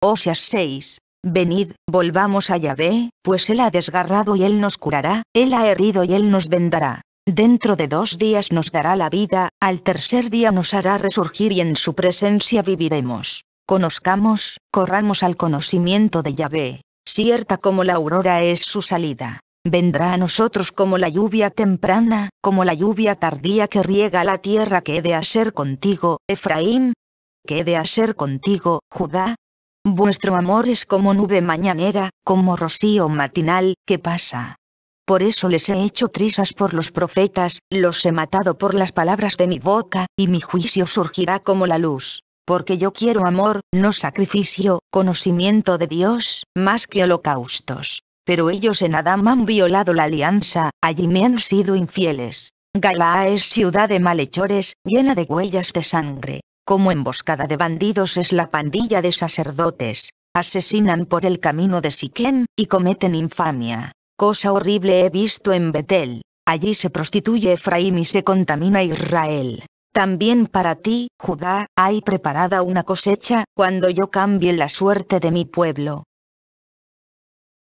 Oseas 6. Venid, volvamos a Yahvé, pues Él ha desgarrado y Él nos curará, Él ha herido y Él nos vendará. Dentro de dos días nos dará la vida, al tercer día nos hará resurgir y en su presencia viviremos. Conozcamos, corramos al conocimiento de Yahvé. Cierta como la aurora es su salida. Vendrá a nosotros como la lluvia temprana, como la lluvia tardía que riega la tierra que he de hacer contigo, Efraín. Que he de hacer contigo, Judá, Vuestro amor es como nube mañanera, como rocío matinal, ¿qué pasa. Por eso les he hecho crisas por los profetas, los he matado por las palabras de mi boca, y mi juicio surgirá como la luz. Porque yo quiero amor, no sacrificio, conocimiento de Dios, más que holocaustos. Pero ellos en Adam han violado la alianza, allí me han sido infieles. Galaa es ciudad de malhechores, llena de huellas de sangre como emboscada de bandidos es la pandilla de sacerdotes, asesinan por el camino de Siquén, y cometen infamia. Cosa horrible he visto en Betel, allí se prostituye Efraín y se contamina Israel. También para ti, Judá, hay preparada una cosecha, cuando yo cambie la suerte de mi pueblo.